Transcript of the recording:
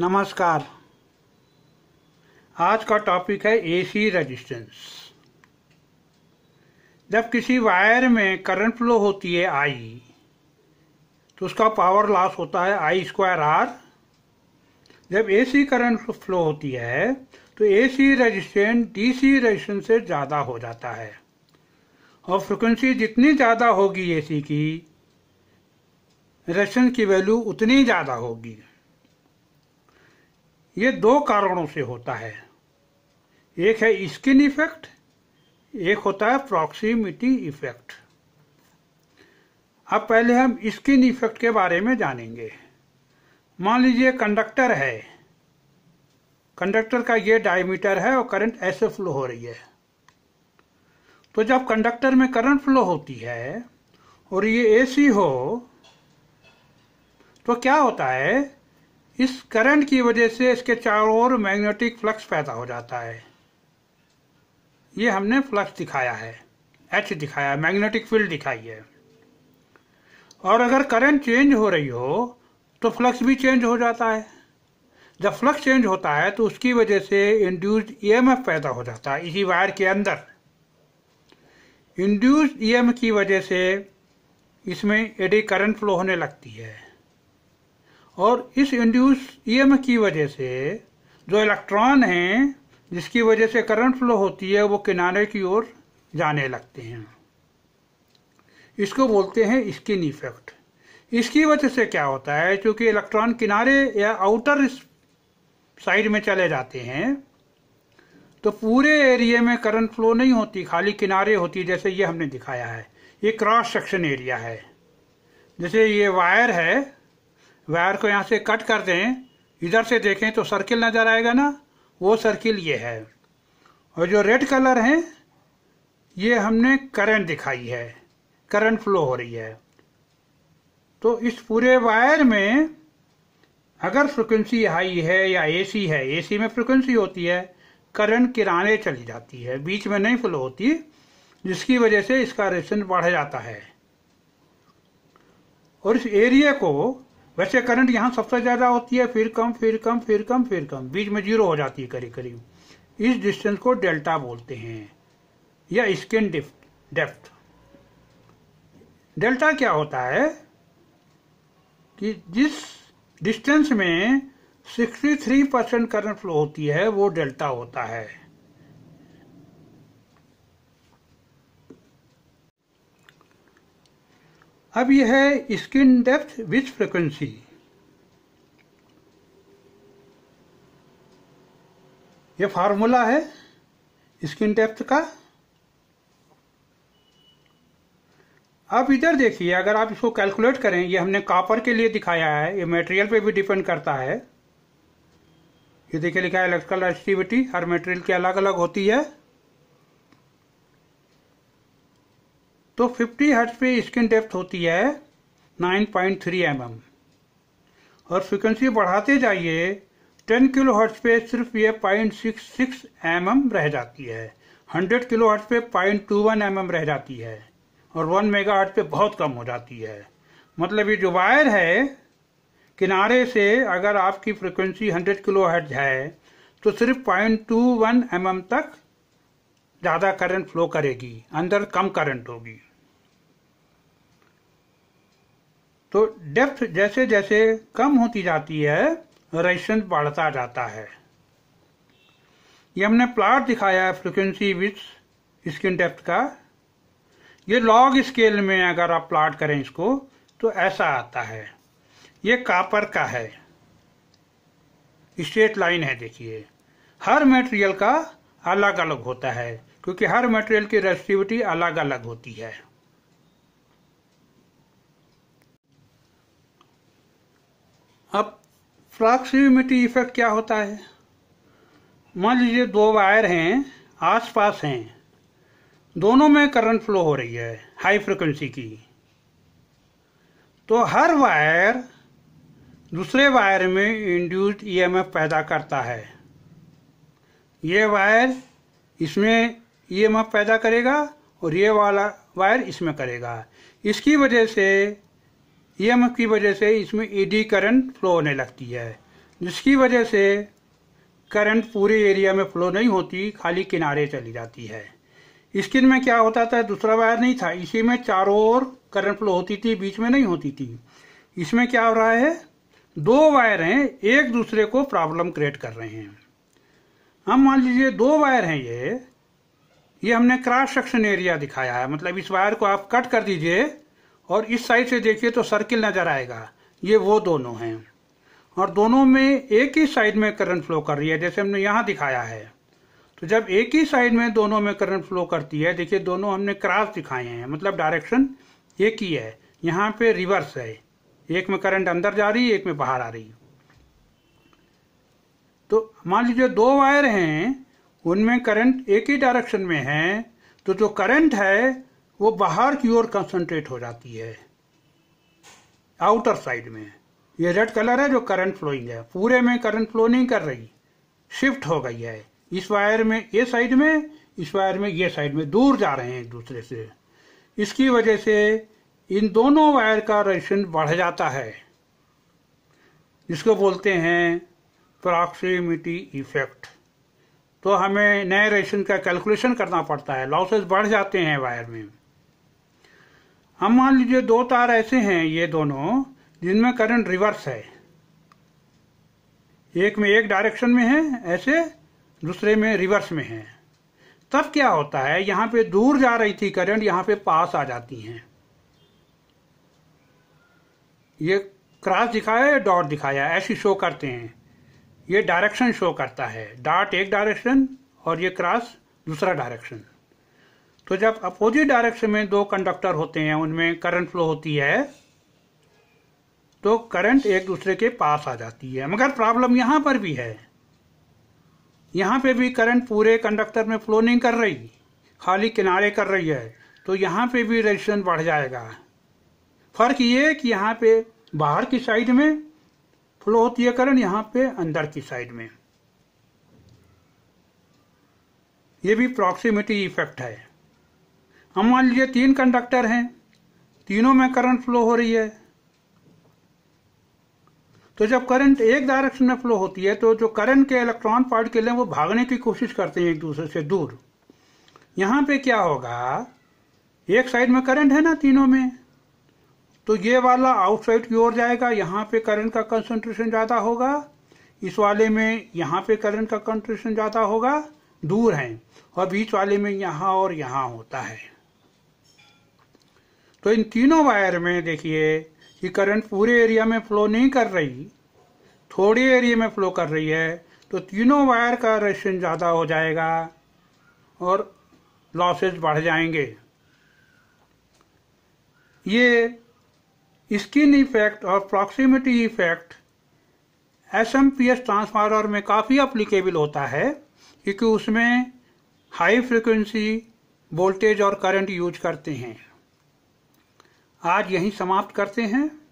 नमस्कार आज का टॉपिक है एसी रेजिस्टेंस जब किसी वायर में करंट फ्लो होती है आई तो उसका पावर लॉस होता है आई स्क्वायर आर जब एसी करंट फ्लो होती है तो एसी रेजिस्टेंस डीसी रेजिस्टेंस से ज़्यादा हो जाता है और फ्रिक्वेंसी जितनी ज़्यादा होगी एसी की रेजिस्टेंस की वैल्यू उतनी ज़्यादा होगी ये दो कारणों से होता है एक है स्किन इफेक्ट एक होता है प्रॉक्सिमिटी इफेक्ट अब पहले हम स्किन इफेक्ट के बारे में जानेंगे मान लीजिए कंडक्टर है कंडक्टर का ये डायमीटर है और करंट ऐसे फ्लो हो रही है तो जब कंडक्टर में करंट फ्लो होती है और ये एसी हो तो क्या होता है इस करंट की वजह से इसके चारों ओर मैग्नेटिक फ्लक्स पैदा हो जाता है ये हमने फ्लक्स दिखाया है एच दिखाया है मैग्नेटिक फील्ड दिखाई है और अगर करंट चेंज हो रही हो तो फ्लक्स भी चेंज हो जाता है जब फ्लक्स चेंज होता है तो उसकी वजह से इंड्यूस्ड ईएमएफ e पैदा हो जाता है इसी वायर के अंदर इंड्यूस्ड ईएमएफ e की वजह से इसमें एडी करंट फ्लो होने लगती है और इस इंड्यूस ईएमएफ की वजह से जो इलेक्ट्रॉन हैं जिसकी वजह से करंट फ्लो होती है वो किनारे की ओर जाने लगते हैं इसको बोलते हैं स्किन इफेक्ट इसकी वजह से क्या होता है क्योंकि इलेक्ट्रॉन किनारे या आउटर साइड में चले जाते हैं तो पूरे एरिया में करंट फ्लो नहीं होती खाली किनारे होती जैसे ये हमने दिखाया है ये क्रॉस सेक्शन एरिया है जैसे ये वायर है वायर को यहाँ से कट कर दें इधर से देखें तो सर्किल नज़र आएगा ना वो सर्किल ये है और जो रेड कलर है ये हमने करंट दिखाई है करंट फ्लो हो रही है तो इस पूरे वायर में अगर फ्रिक्वेंसी हाई है या एसी है एसी में फ्रिक्वेंसी होती है करंट किराने चली जाती है बीच में नहीं फ्लो होती जिसकी वजह से इसका रेशन बढ़ जाता है और इस एरिया को वैसे करंट यहाँ सबसे ज्यादा होती है फिर कम फिर कम फिर कम फिर कम बीच में जीरो हो जाती है करीब करीब इस डिस्टेंस को डेल्टा बोलते हैं या स्किन डेप्थ डेल्टा क्या होता है कि जिस डिस्टेंस में 63 परसेंट करंट फ्लो होती है वो डेल्टा होता है अब यह है स्किन डेप्थ विथ फ्रिक्वेंसी यह फार्मूला है स्किन डेप्थ का अब इधर देखिए अगर आप इसको कैलकुलेट करें ये हमने कॉपर के लिए दिखाया है ये मटेरियल पे भी डिपेंड करता है ये देखिए लिखा है इलेक्ट्रिकल एक्टिविटी हर मटेरियल की अलग अलग होती है तो 50 हर्ट्ज पे स्किन डेप्थ होती है 9.3 पॉइंट mm. और फ्रिक्वेंसी बढ़ाते जाइए 10 किलो हर्ट्ज पे सिर्फ ये पॉइंट सिक्स mm एम रह जाती है 100 किलो हर्ट्ज पे पॉइंट टू वन एम रह जाती है और 1 मेगा हर्ट पे बहुत कम हो जाती है मतलब ये जो वायर है किनारे से अगर आपकी फ्रिक्वेंसी 100 किलो हर्ट्ज है तो सिर्फ पॉइंट टू वन एम तक ज़्यादा करंट फ्लो करेगी अंदर कम करंट होगी तो डेप्थ जैसे जैसे कम होती जाती है रेजिस्टेंस बढ़ता जाता है ये हमने प्लाट दिखाया है फ्रिक्वेंसी विथ स्किन डेप्थ का ये लॉग स्केल में अगर आप प्लाट करें इसको तो ऐसा आता है ये कापर का है स्ट्रेट लाइन है देखिए हर मटेरियल का अलग अलग होता है क्योंकि हर मटेरियल की रेसिस्टिविटी अलग अलग होती है अब प्रॉक्सिमिटी इफेक्ट क्या होता है मान लीजिए दो वायर हैं आसपास हैं दोनों में करंट फ्लो हो रही है हाई फ्रिक्वेंसी की तो हर वायर दूसरे वायर में इंड्यूस्ड ईएमएफ e पैदा करता है ये वायर इसमें ई एम पैदा करेगा और ये वाला वायर इसमें करेगा इसकी वजह से ई एम की वजह से इसमें ई डी करंट फ्लो होने लगती है जिसकी वजह से करंट पूरे एरिया में फ्लो नहीं होती खाली किनारे चली जाती है स्किन में क्या होता था दूसरा वायर नहीं था इसी में चारों ओर करंट फ्लो होती थी बीच में नहीं होती थी इसमें क्या हो रहा है दो वायर हैं एक दूसरे को प्रॉब्लम क्रिएट कर रहे हैं हम मान लीजिए दो वायर हैं ये ये हमने क्रॉस सेक्शन एरिया दिखाया है मतलब इस वायर को आप कट कर दीजिए और इस साइड से देखिए तो सर्किल नजर आएगा ये वो दोनों हैं और दोनों में एक ही साइड में करंट फ्लो कर रही है जैसे हमने यहाँ दिखाया है तो जब एक ही साइड में दोनों में करंट फ्लो करती है देखिए दोनों हमने क्रॉस दिखाए हैं मतलब डायरेक्शन एक ही है यहाँ पे रिवर्स है एक में करंट अंदर जा रही है एक में बाहर आ रही है तो मान लीजिए दो वायर हैं उनमें करंट एक ही डायरेक्शन में है तो जो करंट है वो बाहर की ओर कंसंट्रेट हो जाती है आउटर साइड में ये रेड कलर है जो करंट फ्लोइंग है पूरे में करंट फ्लो नहीं कर रही शिफ्ट हो गई है इस वायर में ये साइड में इस वायर में ये साइड में दूर जा रहे हैं एक दूसरे से इसकी वजह से इन दोनों वायर का रेशन बढ़ जाता है जिसको बोलते हैं प्रॉक्सिमिटी इफेक्ट तो हमें नए रेशन का कैलकुलेशन करना पड़ता है लॉसेस बढ़ जाते हैं वायर में हम मान लीजिए दो तार ऐसे हैं ये दोनों जिनमें करंट रिवर्स है एक में एक डायरेक्शन में है ऐसे दूसरे में रिवर्स में है तब क्या होता है यहां पे दूर जा रही थी करंट यहां पे पास आ जाती हैं ये क्रॉस दिखाया या डॉट दिखाया ऐसी शो करते हैं ये डायरेक्शन शो करता है डार्ट एक डायरेक्शन और ये क्रॉस दूसरा डायरेक्शन तो जब अपोजिट डायरेक्शन में दो कंडक्टर होते हैं उनमें करंट फ्लो होती है तो करंट एक दूसरे के पास आ जाती है मगर प्रॉब्लम यहां पर भी है यहां पे भी करंट पूरे कंडक्टर में फ्लो नहीं कर रही खाली किनारे कर रही है तो यहाँ पे भी रेजिस्टेंस बढ़ जाएगा फर्क ये कि यहाँ पे बाहर की साइड में फ्लो होती है करंट यहां पे अंदर की साइड में ये भी प्रॉक्सिमिटी इफेक्ट है हम मान लीजिए तीन कंडक्टर हैं तीनों में करंट फ्लो हो रही है तो जब करंट एक डायरेक्शन में फ्लो होती है तो जो करंट के इलेक्ट्रॉन पार्ट के लिए वो भागने की कोशिश करते हैं एक दूसरे से दूर यहां पे क्या होगा एक साइड में करंट है ना तीनों में तो ये वाला आउटसाइड की ओर जाएगा यहाँ पे करंट का कंसंट्रेशन ज़्यादा होगा इस वाले में यहाँ पे करंट का कंसंट्रेशन ज़्यादा होगा दूर है और बीच वाले में यहाँ और यहाँ होता है तो इन तीनों वायर में देखिए कि करंट पूरे एरिया में फ्लो नहीं कर रही थोड़े एरिया में फ्लो कर रही है तो तीनों वायर का रेशन ज़्यादा हो जाएगा और लॉसेज बढ़ जाएंगे ये स्किन इफेक्ट और proximity effect S M P S transformer में काफ़ी अप्लीकेबल होता है क्योंकि उसमें हाई फ्रिक्वेंसी वोल्टेज और करंट यूज करते हैं आज यहीं समाप्त करते हैं